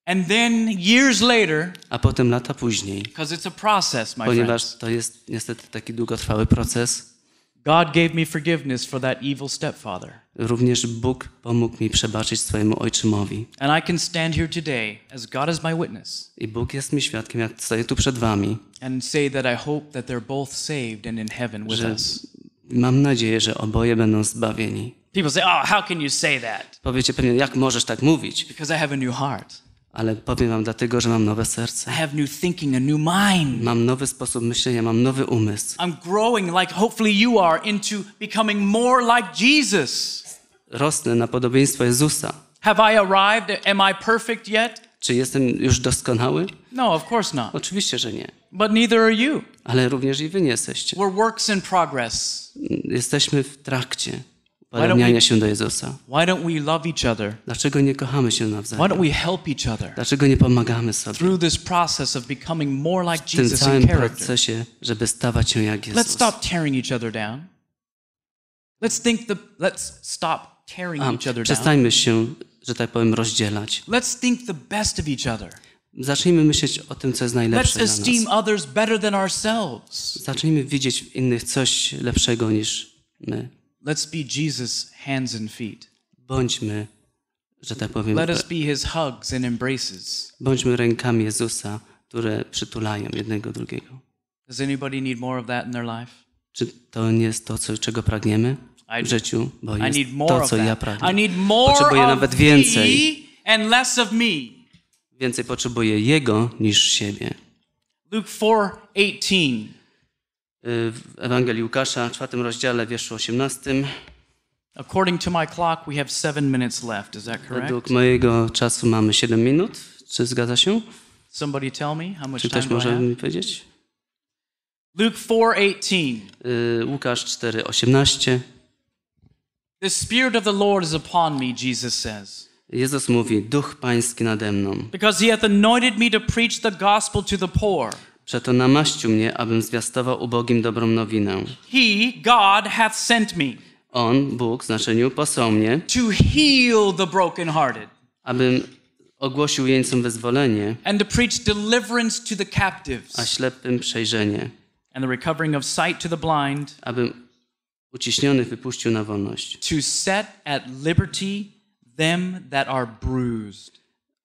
And then years later, a potem lata później, it's a process, my ponieważ friends, to jest niestety taki długotrwały proces, God gave me forgiveness for that evil stepfather. Również Bóg pomógł mi przebaczyć swojemu ojczymowi. And I can stand here today as God is my witness. I Bóg jest mi świadkiem, jak stoję tu przed wami. And say that I hope that they're both saved and in heaven with że, us. Mam nadzieję, że oboje będą zbawieni. People say, "Oh, how can you say that?" Powiecie pewnie, jak możesz tak mówić? Because I have a new heart ale powiem wam dlatego, że mam nowe serce. Thinking, mam nowy sposób myślenia, mam nowy umysł. I'm growing like hopefully you are into becoming more like Jesus. Rosnę na podobieństwo Jezusa. Have I arrived? Am I perfect yet? Czy jestem już doskonały? No, of course not. Oczywiście, że nie. But neither are you. Ale również i wy nie jesteście. We're works in progress. Jesteśmy w trakcie się do Jezusa? Why don't we love each other? Dlaczego nie kochamy się nawzajem? Why don't we help each other? Dlaczego nie pomagamy sobie? Through this process of becoming more like w tym Jesus całym procesie, żeby stawać się jak Let's Jezus. stop tearing each other down. Let's think the let's stop tearing A, each other down. Przestańmy się, że tak powiem, rozdzielać. Let's think the best of each other. Zacznijmy myśleć o tym, co jest Let's najlepsze dla nas. esteem others better than ourselves. Zacznijmy widzieć w innych coś lepszego niż my. Let's be Jesus' hands and feet. Bądźmy, że tak powiem. Let us be his hugs and embraces. Bądźmy rękami Jezusa, które przytulają jednego drugiego. Does anybody need more of that in their life? Czy to nie jest to, co, czego pragniemy w życiu? Bo jest to, co ja pragnę. I need more Potrzebuję nawet więcej. And less of me. Więcej potrzebuję Jego niż siebie. Luke 4:18. Y, w Ewangelii Łukasza, czwartym rozdziale, wierszu 18. According to my clock, we have seven minutes left. Is that correct? Według mojego czasu mamy 7 minut. Czy zgadza się? Somebody tell me how much Czy ktoś może mi powiedzieć? Luke 4:18. Y, Łukasz 4:18. The spirit of the Lord is upon me, Jesus says. Jezus mówi: Duch Pański nade mną, Because he hath anointed me to preach the gospel to the poor. Przeto namaścił mnie, abym zwiastował ubogim dobrą nowinę. He, God, hath sent me. On, Bóg, w znaczeniu posłał mnie, to heal the brokenhearted. abym ogłosił jeńcom wyzwolenie and to preach deliverance to the captives. a ślepym przejrzenie, and the recovering of sight to the blind, abym uciśnionych wypuścił na wolność, to set at liberty them that are bruised.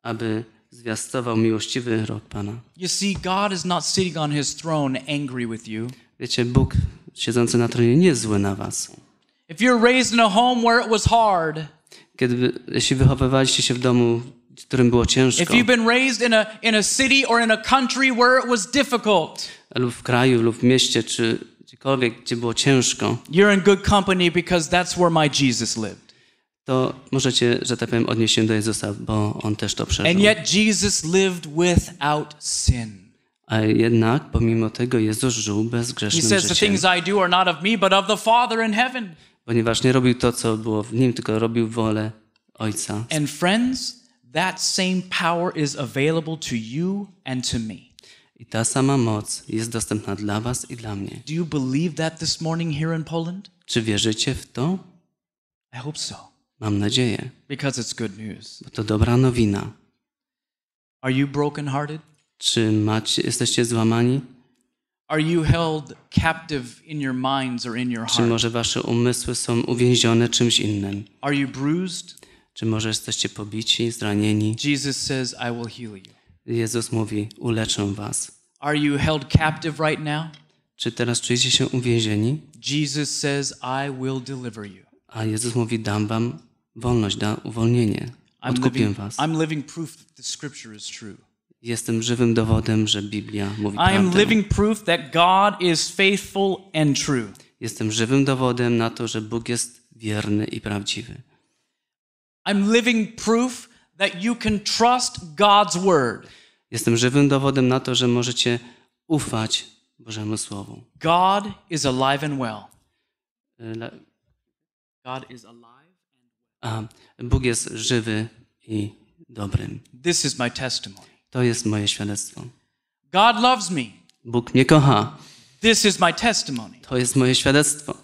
aby zwiastował miłościwy rok Pana. You see, God is not sitting on his throne angry with you. Wiecie, Bóg siedzący na tronie nie zły na was. If you're raised in a home where it was hard. Kiedy, jeśli wychowywaliście się w domu, w którym było ciężko. If you've been raised in a in a city or in a country where it was difficult. Lub w kraju lub w mieście czy gdziekolwiek gdzie było ciężko. You're in good company because that's where my Jesus lived to możecie, że tak powiem, odnieść się do Jezusa, bo on też to przeżył. And yet Jesus lived without sin. A jednak pomimo tego Jezus żył bezgrzesznym He says the things I do are not of me but of the Father in heaven. Ponieważ nie robił to co było w nim, tylko robił wolę Ojca. And friends, that same power is available to you and to me. I ta sama moc jest dostępna dla was i dla mnie. Do you believe that this morning here in Poland? Czy wierzycie w to? I hope so. Mam nadzieję. Because it's good news. Bo to dobra nowina. Are you Czy macie, jesteście złamani? Are you held captive in your minds or in your heart? Czy może wasze umysły są uwięzione czymś innym? Are you bruised? Czy może jesteście pobici, zranieni? Jesus says, I will heal you. Jezus mówi, uleczę was. Are you held captive right now? Czy teraz czujecie się uwięzieni? Jesus says, I will deliver you. A Jezus mówi, dam wam Wolność da uwolnienie. Odkupię was. I'm living proof that the scripture is true. Jestem żywym dowodem, że Biblia mówi prawdę. I am living proof that God is faithful and true. Jestem żywym dowodem na to, że Bóg jest wierny i prawdziwy. I'm living proof that you can trust God's word. Jestem żywym dowodem na to, że możecie ufać Bożemu słowu. God is alive and well. Y, God is alive a Bóg jest żywy i dobrym. This is my testimony. To jest moje świadectwo. God loves me. Bóg mnie kocha. This is my testimony. To jest moje świadectwo.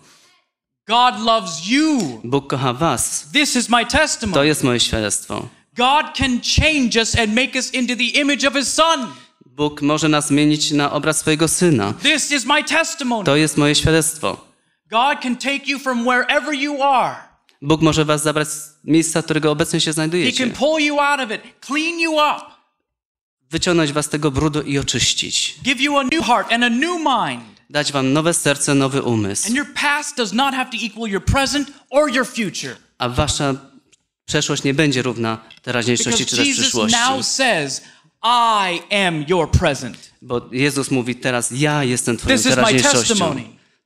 God loves you. Bóg kocha was. This is my testimony. To jest moje świadectwo. God can change us and make us into the image of his son. Bóg może nas zmienić na obraz swojego syna. This is my testimony. To jest moje świadectwo. God can take you from wherever you are. Bóg może was zabrać z miejsca, którego obecnie się znajdujecie. Wyciągnąć was z tego brudu i oczyścić. Give you a new heart and a new mind. Dać wam nowe serce, nowy umysł. A wasza przeszłość nie będzie równa teraźniejszości Because czy też przyszłości. now says, I am your present. Bo Jezus mówi teraz ja jestem twoją This teraźniejszością.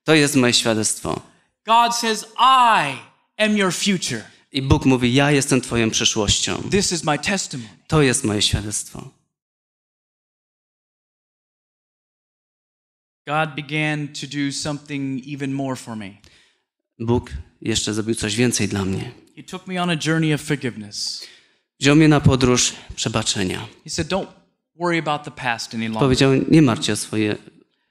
To jest moje świadectwo. God says I am your future. I Bóg mówi: Ja jestem Twoją przyszłością. This is my testimony. To jest moje świadectwo. God began to do something even more for me. Bóg jeszcze zrobił coś więcej dla mnie. He took me on a journey of forgiveness. Wziął mnie na podróż przebaczenia. He said, "Don't worry about the past any longer." Powiedział: Nie martw się o swoje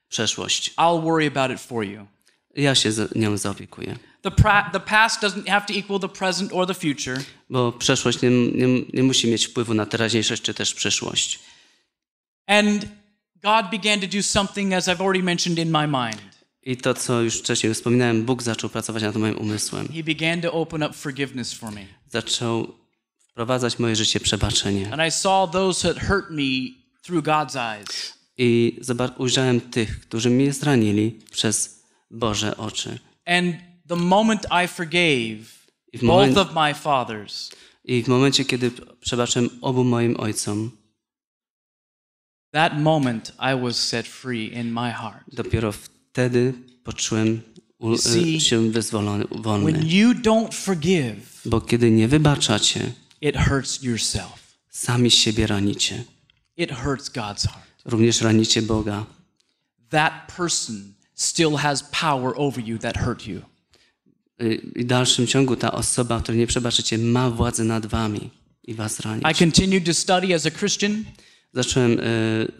przeszłość. I'll worry about it for you. Ja się z nią zaopiekuję. The, the past doesn't have to equal the present or the future. Bo przeszłość nie, nie, nie musi mieć wpływu na teraźniejszość czy też przyszłość. And God began to do something as I've already mentioned in my mind. I to, co już wcześniej wspominałem, Bóg zaczął pracować nad moim umysłem. He began to open up forgiveness for me. Zaczął wprowadzać moje życie przebaczenie. And I saw those who hurt me through God's eyes. I ujrzałem tych, którzy mnie zranili przez Boże oczy. And the moment I forgave both of my fathers. I w momencie kiedy przebaczyłem obu moim ojcom. That moment I was set free in my heart. Dopiero wtedy poczułem u, see, e, się wyzwolony, wolny. When you don't forgive, bo kiedy nie wybaczacie, it hurts yourself. Sami siebie ranicie. It hurts God's heart. Również ranicie Boga. That person still has power over you that hurt you. Y, I w dalszym ciągu ta osoba, której nie przebaczycie, ma władzę nad wami i was rani. I continued to study as a Christian. Zacząłem y,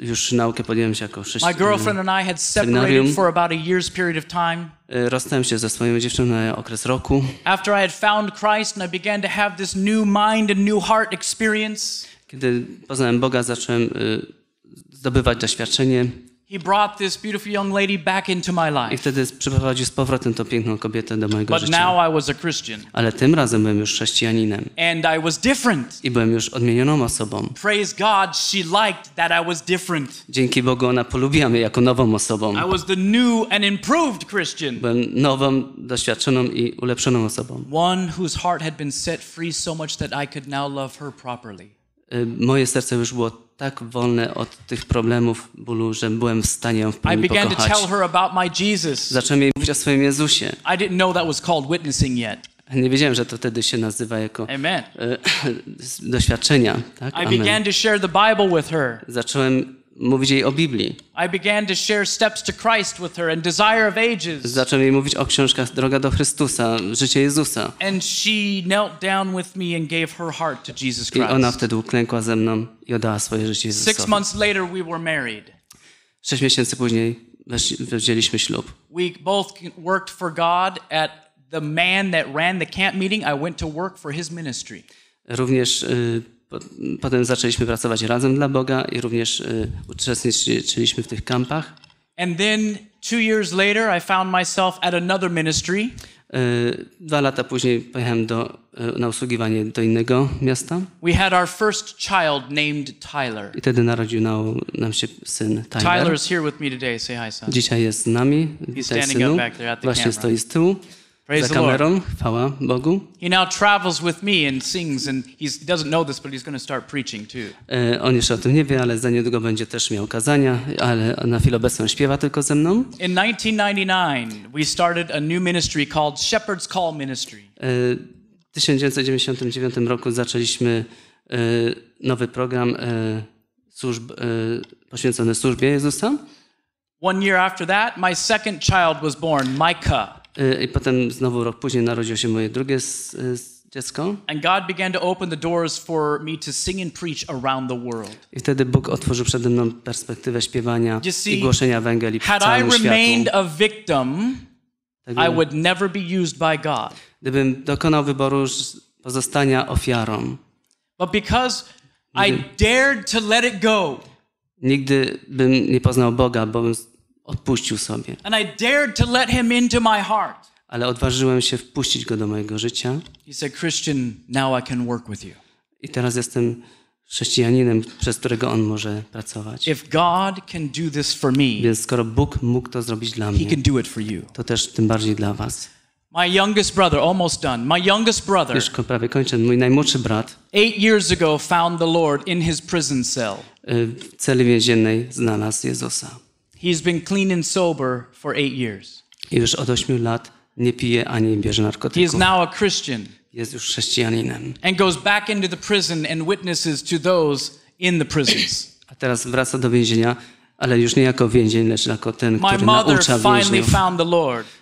już naukę podjąłem się jako chrześcijanin. My girlfriend and I had separated for about a year's period of time. Y, rozstałem się ze swoją dziewczyną na okres roku. After I had found Christ and I began to have this new mind and new heart experience. Kiedy poznałem Boga, zacząłem zdobywać doświadczenie. He brought this beautiful young lady back into my life. I wtedy przyprowadził z powrotem tą piękną kobietę do mojego But życia. Now I was a Christian. Ale tym razem byłem już chrześcijaninem. And I was different. I byłem już odmienioną osobą. Praise God, she liked that I was different. Dzięki Bogu ona polubiła mnie jako nową osobą. I was the new and improved Christian. Byłem nową, doświadczoną i ulepszoną osobą. One whose heart had been set free so much that I could now love her properly. Y, moje serce już było tak wolne od tych problemów, bólu, że byłem w stanie ją w pełni pokochać. Zacząłem jej mówić o swoim Jezusie. Nie wiedziałem, że to wtedy się nazywa jako Amen. Y, doświadczenia. Tak? Amen. Zacząłem mówić jej o Biblii. Zacząłem jej mówić o książkach Droga do Chrystusa, Życie Jezusa. I ona wtedy uklękła ze mną i oddała swoje życie Jezusowi. Six months later we were married. Sześć miesięcy później wzięliśmy ślub. We both worked for God at the man that ran the camp meeting. I went to work for his ministry. Również y Potem zaczęliśmy pracować razem dla Boga i również y, uczestniczyliśmy w tych kampach. And then two years later I found myself at another ministry. Y, dwa lata później pojechałem do, y, na usługiwanie do innego miasta. We had our first child named Tyler. I wtedy narodził nam, nam się syn Tyler. Tyler is here with me today. Say hi, son. Dzisiaj jest z nami. He's standing up back there at the Właśnie camera. stoi z tyłu. Praise za kamerą. Chwała Bogu. He now travels with me and sings and he doesn't know this but he's going to start preaching too. E, on jeszcze o tym nie wie, ale za niedługo będzie też miał kazania, ale na chwilę obecną śpiewa tylko ze mną. In 1999 we started a new ministry called Shepherd's Call Ministry. E, w 1999 roku zaczęliśmy e, nowy program e, służb, e, poświęcony służbie Jezusa. One year after that my second child was born, Micah. Y, I potem znowu rok później narodziło się moje drugie y, dziecko. And God began to open the doors for me to sing and preach around the world. I wtedy Bóg otworzył przede mną perspektywę śpiewania see, i głoszenia Ewangelii po całym światu. Had I remained a victim, tak I would never be used by God. Gdybym dokonał wyboru pozostania ofiarą. But because I dared to let it go. Nigdy bym nie poznał Boga, bo bym Odpuścił sobie. And I dared to let him into my heart. Ale odważyłem się wpuścić go do mojego życia. He said, Christian, now I can work with you. I teraz jestem chrześcijaninem, przez którego on może pracować. If God can do this for me, Więc skoro Bóg mógł to zrobić dla mnie, he can do it for you. to też tym bardziej dla was. My youngest brother, almost done. My youngest brother. Już prawie kończę. Mój najmłodszy brat. Eight years ago found the Lord in his prison cell. Y, w celi więziennej znalazł Jezusa. He's been clean and sober for eight years. Już od 8 lat nie pije ani nie bierze narkotyków. He is now a Christian. Jest już chrześcijaninem. And goes back into the prison and witnesses to those in the prisons. A teraz wraca do więzienia, ale już nie jako więzień, lecz jako ten, który My naucza więźniów.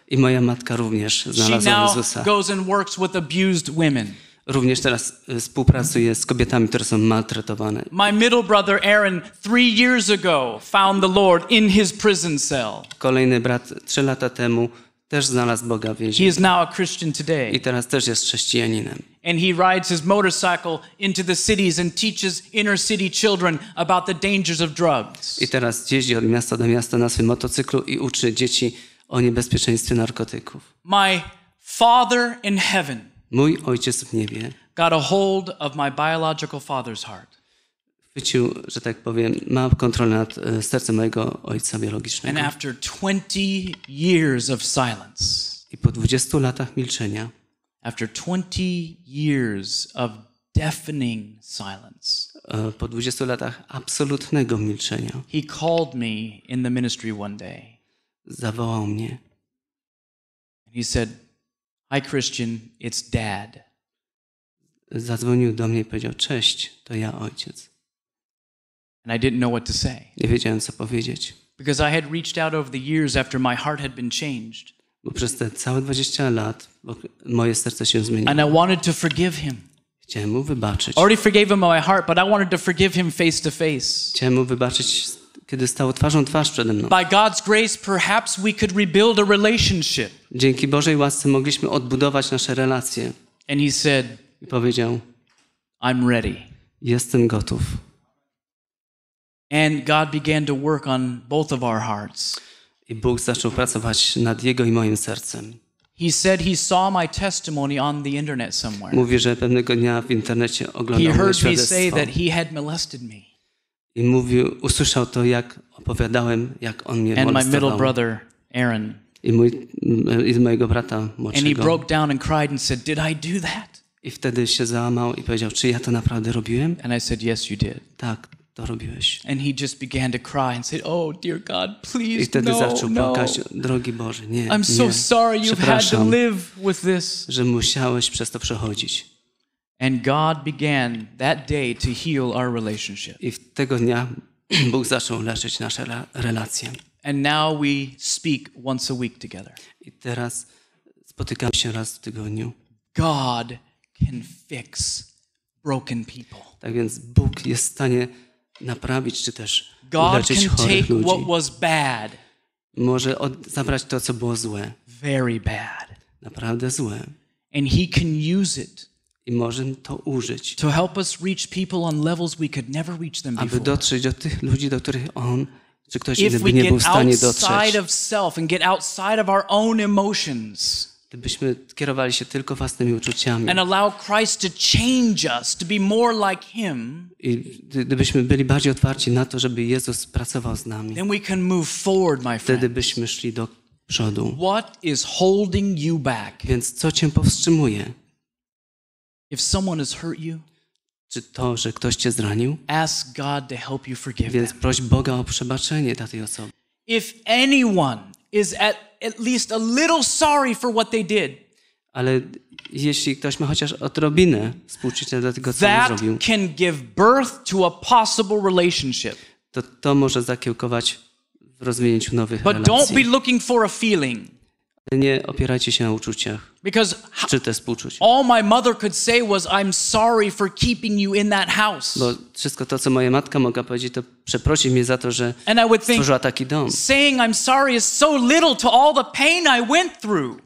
I moja matka również znalazła Jezusa. She now goes and works with abused women. Również teraz y, współpracuję z kobietami, które są maltretowane. My middle brother Aaron three years ago found the Lord in his prison cell. Kolejny brat trzy lata temu też znalazł Boga w więzieniu. He is now a Christian today. I teraz też jest chrześcijaninem. And he rides his motorcycle into the cities and teaches inner city children about the dangers of drugs. I teraz jeździ od miasta do miasta na swoim motocyklu i uczy dzieci o niebezpieczeństwie narkotyków. My Father in heaven. Mój ojciec w niebie got a hold of my biological father's heart. Chwycił, że tak powiem, ma kontrolę nad e, sercem mojego ojca biologicznego. And after 20 years of silence, I po 20 latach milczenia, after 20 years of deafening silence, e, po 20 latach absolutnego milczenia, he called me in the ministry one day. zawołał mnie. he said, Hi Christian, it's dad. Zadzwonił do mnie i powiedział: "Cześć, to ja ojciec." And I didn't know what to say. Nie wiedziałem co powiedzieć. Because I had reached out over the years after my heart had been changed. Bo przez te całe 20 lat moje serce się zmieniło. And I wanted to forgive him. Chciałem mu wybaczyć. already forgave him my heart, but I wanted to forgive him face to face. Chciałem mu wybaczyć kiedy stał twarzą twarz przede mną. By God's grace perhaps we could rebuild a relationship. Dzięki Bożej łasce mogliśmy odbudować nasze relacje. And he said, i powiedział: I'm ready. Jestem gotów. And God began to work on both of our hearts. I Bóg zaczął pracować nad jego i moim sercem. He said he saw my testimony on the internet somewhere. Mówi, że pewnego dnia w internecie oglądał he He heard me say that he had molested me i mówił, usłyszał to, jak opowiadałem, jak on mnie And my brother, I, mój, I mojego brata młodszego. And and and said, did I do that? I wtedy się załamał i powiedział, czy ja to naprawdę robiłem? And I said, yes, you did. Tak, to robiłeś. And he just began to cry and said, "Oh dear God, please I wtedy no, zaczął no. płakać, no. drogi Boże, nie. I'm nie. so sorry you've had to live with this. Że musiałeś przez to przechodzić. And God began that day to heal our relationship. I tego dnia Bóg zaczął leczyć nasze relacje. And now we speak once a week together. I teraz spotykamy się raz w tygodniu. God can fix broken people. Tak więc Bóg jest w stanie naprawić czy też God leczyć chorych ludzi. God can take What was bad. Może od, zabrać to co było złe. Very bad. Naprawdę złe. And he can use it i możemy to użyć. To help us reach people on levels we could never reach them before. Aby dotrzeć do tych ludzi, do których on czy ktoś If inny by nie był w stanie dotrzeć. Emotions, Gdybyśmy kierowali się tylko własnymi uczuciami. And allow Christ to change us to be more like him. I gdybyśmy byli bardziej otwarci na to, żeby Jezus pracował z nami. Then we can move forward, my friend. Wtedy byśmy szli do przodu. What is holding you back? Więc co cię powstrzymuje? If someone has hurt you, czy to, że ktoś cię zranił, ask God to help you forgive więc proś Boga o przebaczenie dla tej osoby. If anyone is at, at least a little sorry for what they did, ale jeśli ktoś ma chociaż odrobinę współczucia dla tego, co on zrobił, can give birth to a possible relationship. to to może zakiełkować w rozwinięciu nowych But relacji. But don't be looking for a feeling. Nie opierajcie się na uczuciach. Because czy te współczuć. All my mother could say was I'm sorry for keeping you in that house. Bo wszystko to co moja matka mogła powiedzieć to przeprosi mnie za to, że And I would think, stworzyła taki dom. Saying I'm sorry is so little to all the pain I went through.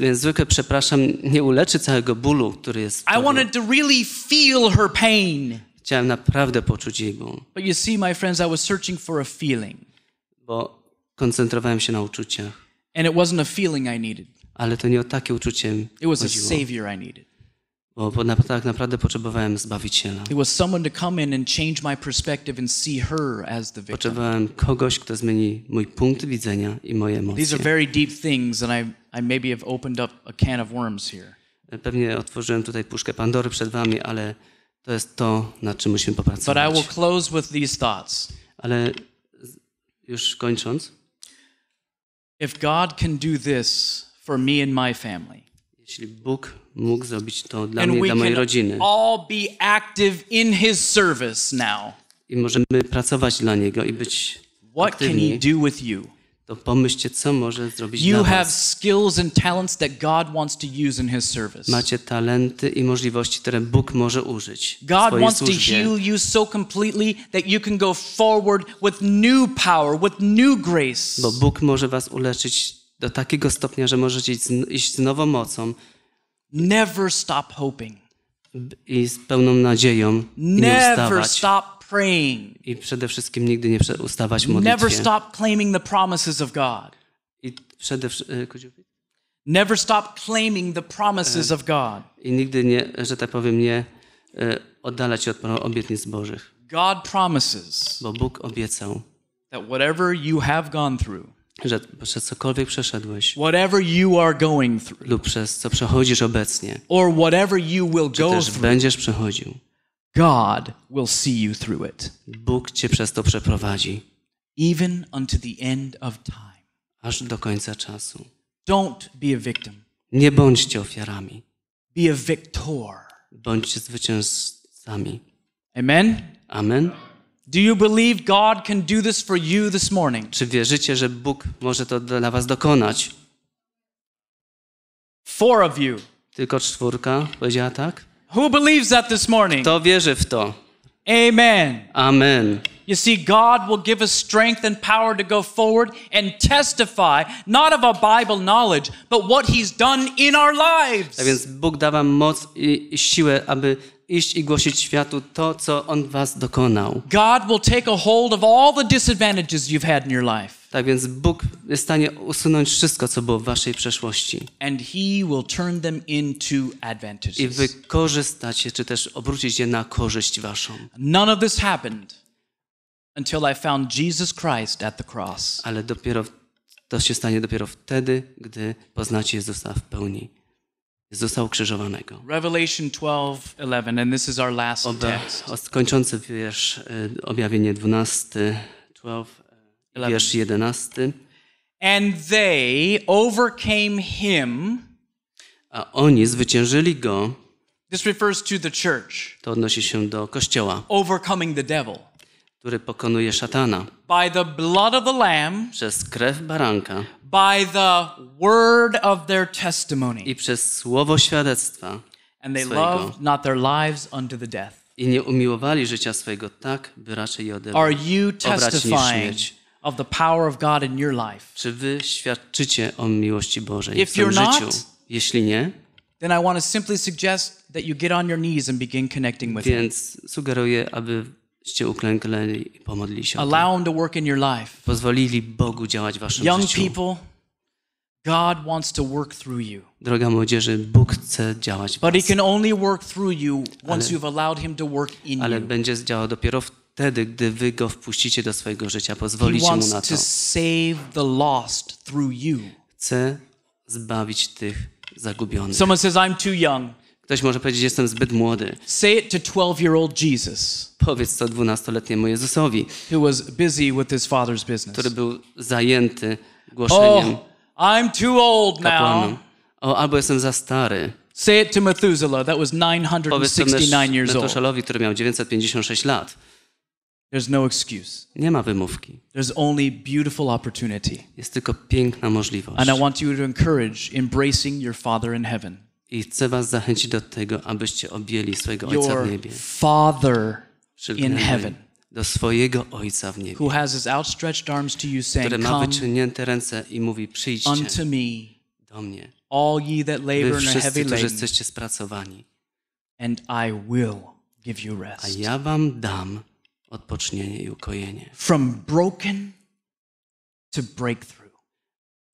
Więc zwykle przepraszam nie uleczy całego bólu, który jest. I wanted to really feel her pain. Chciałem naprawdę poczuć jej ból. But you see my friends I was searching for a feeling. Bo koncentrowałem się na uczuciach. And it wasn't a feeling I needed. Ale to nie o takie uczucie It was chodziło. a savior I needed. Bo tak naprawdę potrzebowałem Zbawiciela. It was someone to come in and change my perspective and see her as the victim. Potrzebowałem kogoś, kto zmieni mój punkt widzenia i moje emocje. These are very deep things and I, I maybe have opened up a can of worms here. Pewnie otworzyłem tutaj puszkę Pandory przed wami, ale to jest to, nad czym musimy popracować. But I will close with these thoughts. Ale już kończąc. If God can do this for me and my family. Jeśli Bóg mógł zrobić to dla mnie i dla mojej rodziny. All be active in his service now. I możemy pracować dla niego i być What aktywni. can he do with you? to pomyślcie, co może zrobić you dla have was. skills and talents that God wants to use in his service. Macie talenty i możliwości, które Bóg może użyć God wants to służbie. heal you so completely that you can go forward with new power, with new grace. Bo Bóg może was uleczyć do takiego stopnia, że możecie iść z nową mocą. Never stop hoping. I z pełną nadzieją Never nie ustawać. stop praying. I przede wszystkim nigdy nie ustawać w modlitwie. Never stop claiming the promises of God. I przede wszystkim e, Never stop claiming the promises e, of God. I nigdy nie, że tak powiem, nie e, oddalać się od obietnic Bożych. God promises. Bo Bóg obiecał. That whatever you have gone through. Że przez cokolwiek przeszedłeś. Whatever you are going through. Lub przez co przechodzisz obecnie. Or whatever you will go through. będziesz przechodził. God will see you through it. Bóg cię przez to przeprowadzi. Even unto the end of time. Aż do końca czasu. Don't be a victim. Nie bądźcie ofiarami. Be a victor. Bądźcie zwycięzcami. Amen. Amen. Do you believe God can do this for you this morning? Czy wierzycie, że Bóg może to dla was dokonać? Four of you. Tylko czwórka powiedziała tak. Who believes that this morning? Kto wierzy w to? Amen. Amen. You see, God will give us strength and power to go forward and testify not of our Bible knowledge, but what He's done in our lives. A więc Bóg da wam moc i siłę, aby iść i głosić światu to, co On was dokonał. God will take a hold of all the disadvantages you've had in your life. Tak więc Bóg jest w stanie usunąć wszystko, co było w waszej przeszłości. And he will turn them into I wykorzystać je, czy też obrócić je na korzyść waszą. None of this happened until I found Jesus Christ at the cross. Ale dopiero to się stanie dopiero wtedy, gdy poznacie Jezusa w pełni. Jezusa ukrzyżowanego. Revelation 12:11 and this is our last Oba, text. Kończący wiersz y, objawienie 12 12 wiersz 11. And they overcame him. A oni zwyciężyli go. This refers to the church. To odnosi się do kościoła. Overcoming the devil. Który pokonuje szatana. By the blood of the lamb. Przez krew baranka. By the word of their testimony. I przez słowo świadectwa. And they swojego. loved not their lives unto the death. I nie umiłowali życia swojego tak, by raczej je odebrać niż śmierć of the power of God in your life. Czy wy świadczycie o miłości Bożej w swoim życiu? Jeśli nie, then I want to simply suggest that you get on your knees and begin connecting with Więc him. sugeruję, abyście uklęknęli i pomodlili się. Allow him to work in your life. Pozwolili Bogu działać w waszym Young życiu. Young people, God wants to work through you. Droga młodzieży, Bóg chce działać w was. But he can only work through you once ale, you've allowed him to work in ale you. Ale będzie działał dopiero wtedy wtedy, gdy wy go wpuścicie do swojego życia, pozwolicie mu na to. Chce zbawić tych zagubionych. Someone says I'm too young. Ktoś może powiedzieć, jestem zbyt młody. Say it to 12-year-old Jesus. Powiedz to 12-letniemu Jezusowi. Who was busy with his father's business. Który był zajęty głoszeniem. Oh, I'm too old now. O, albo jestem za stary. Say it to Methuselah, that was 969 Powiedz to Metuszalowi, który miał 956 lat. There's no excuse. Nie ma wymówki. There's only beautiful opportunity. Jest tylko piękna możliwość. And I want you to encourage embracing your Father in heaven. I chcę was zachęcić do tego, abyście objęli swojego Ojca your w niebie. Father in heaven. Do swojego Ojca w niebie. Who has his outstretched arms to you saying, który ma wyciągnięte ręce i mówi przyjdźcie unto me, do mnie. All ye that labor Wy wszyscy, którzy jesteście spracowani. And I will give you rest. A ja wam dam odpocznienie i ukojenie. From broken to breakthrough.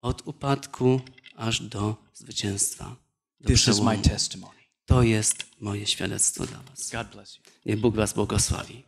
Od upadku aż do zwycięstwa. Do This przełomu. is my testimony. To jest moje świadectwo dla was. God bless you. Niech Bóg was błogosławi.